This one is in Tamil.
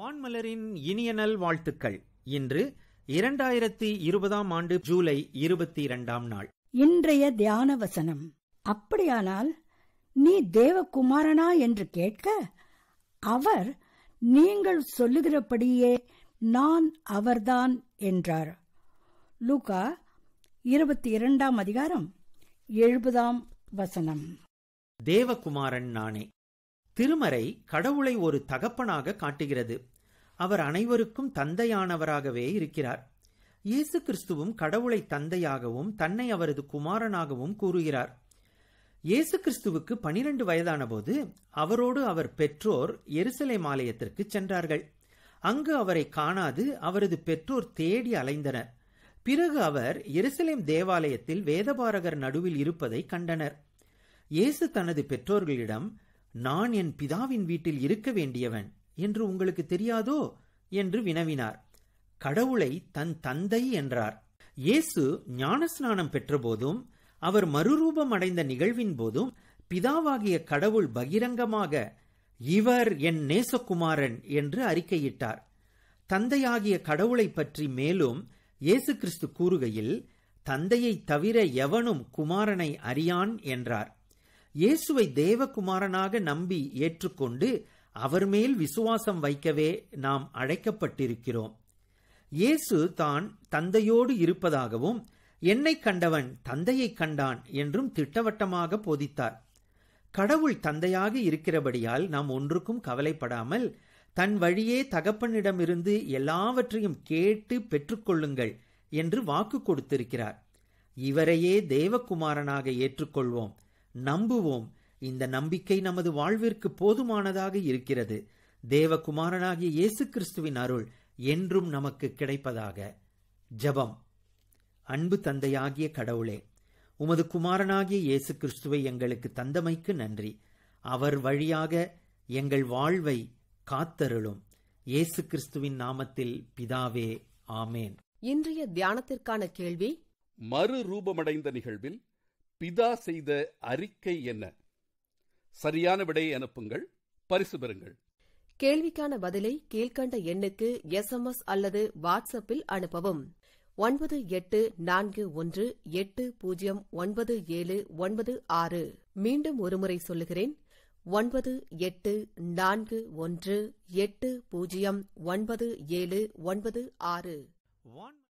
வான்மலரின் இனியனல் வாழ்த்துக்கள் இன்று இரண்டாயிரத்தி இருபதாம் ஆண்டு ஜூலை இருபத்தி இரண்டாம் நாள் இன்றைய தியான வசனம் அப்படியானால் நீ தேவகுமாரனா என்று கேட்க அவர் நீங்கள் சொல்லுகிறபடியே நான் அவர்தான் என்றார் லூகா இருபத்தி இரண்டாம் அதிகாரம் எழுபதாம் வசனம் தேவகுமாரன் நானே திருமறை கடவுளை ஒரு தகப்பனாக காட்டுகிறது அவர் அனைவருக்கும் தந்தையானவராகவே இருக்கிறார் இயேசு கிறிஸ்துவும் கடவுளை தந்தையாகவும் தன்னை அவரது குமாரனாகவும் கூறுகிறார் இயேசு கிறிஸ்துவுக்கு பனிரெண்டு வயதான போது அவரோடு அவர் பெற்றோர் எருசலேம் ஆலயத்திற்கு சென்றார்கள் அங்கு அவரை காணாது அவரது பெற்றோர் தேடி அலைந்தனர் பிறகு அவர் எருசலேம் தேவாலயத்தில் வேதபாரகர் நடுவில் இருப்பதை கண்டனர் இயேசு தனது பெற்றோர்களிடம் நான் என் பிதாவின் வீட்டில் இருக்க வேண்டியவன் என்று உங்களுக்கு தெரியாதோ என்று வினவினார் கடவுளை தன் தந்தை என்றார் இயேசு ஞானஸ்நானம் பெற்றபோதும் அவர் மறுரூபம் அடைந்த நிகழ்வின் போதும் பிதாவாகிய கடவுள் பகிரங்கமாக இவர் என் நேசகுமாரன் என்று அறிக்கையிட்டார் தந்தையாகிய கடவுளை பற்றி மேலும் இயேசு கிறிஸ்து கூறுகையில் தந்தையைத் தவிர எவனும் குமாரனை அறியான் என்றார் இயேசுவை தேவகுமாரனாக நம்பி ஏற்றுக்கொண்டு அவர் மேல் விசுவாசம் வைக்கவே நாம் அழைக்கப்பட்டிருக்கிறோம் இயேசு தான் தந்தையோடு இருப்பதாகவும் என்னை கண்டவன் தந்தையை கண்டான் என்றும் திட்டவட்டமாக போதித்தார் கடவுள் தந்தையாக இருக்கிறபடியால் நாம் ஒன்றுக்கும் கவலைப்படாமல் தன் வழியே தகப்பனிடமிருந்து எல்லாவற்றையும் கேட்டு பெற்றுக்கொள்ளுங்கள் என்று வாக்கு கொடுத்திருக்கிறார் இவரையே தேவகுமாரனாக ஏற்றுக்கொள்வோம் நம்புவோம் இந்த நம்பிக்கை நமது வாழ்விற்கு போதுமானதாக இருக்கிறது தேவகுமாரனாகிய இயேசு கிறிஸ்துவின் அருள் என்றும் நமக்கு கிடைப்பதாக ஜபம் அன்பு தந்தையாகிய கடவுளே உமது குமாரனாகிய இயேசு கிறிஸ்துவை எங்களுக்கு தந்தமைக்கு நன்றி அவர் வழியாக எங்கள் வாழ்வை காத்தருளும் இயேசு கிறிஸ்துவின் நாமத்தில் பிதாவே ஆமேன் இன்றைய தியானத்திற்கான கேள்வி மறு ரூபமடைந்த நிகழ்வில் பிதா செய்த அறிக்கை என்ன சரியான விடையை அனுப்புங்கள் பரிசு பெறுங்கள் கேள்விக்கான பதிலை கீழ்கண்ட எண்ணுக்கு எஸ் எம் எஸ் அல்லது வாட்ஸ்அப்பில் அனுப்பவும் ஒன்பது எட்டு நான்கு ஒன்று எட்டு பூஜ்ஜியம் ஒன்பது ஏழு ஒன்பது ஆறு மீண்டும் ஒருமுறை சொல்லுகிறேன் ஒன்பது எட்டு நான்கு ஒன்று எட்டு பூஜ்ஜியம் ஒன்பது ஏழு ஒன்பது ஆறு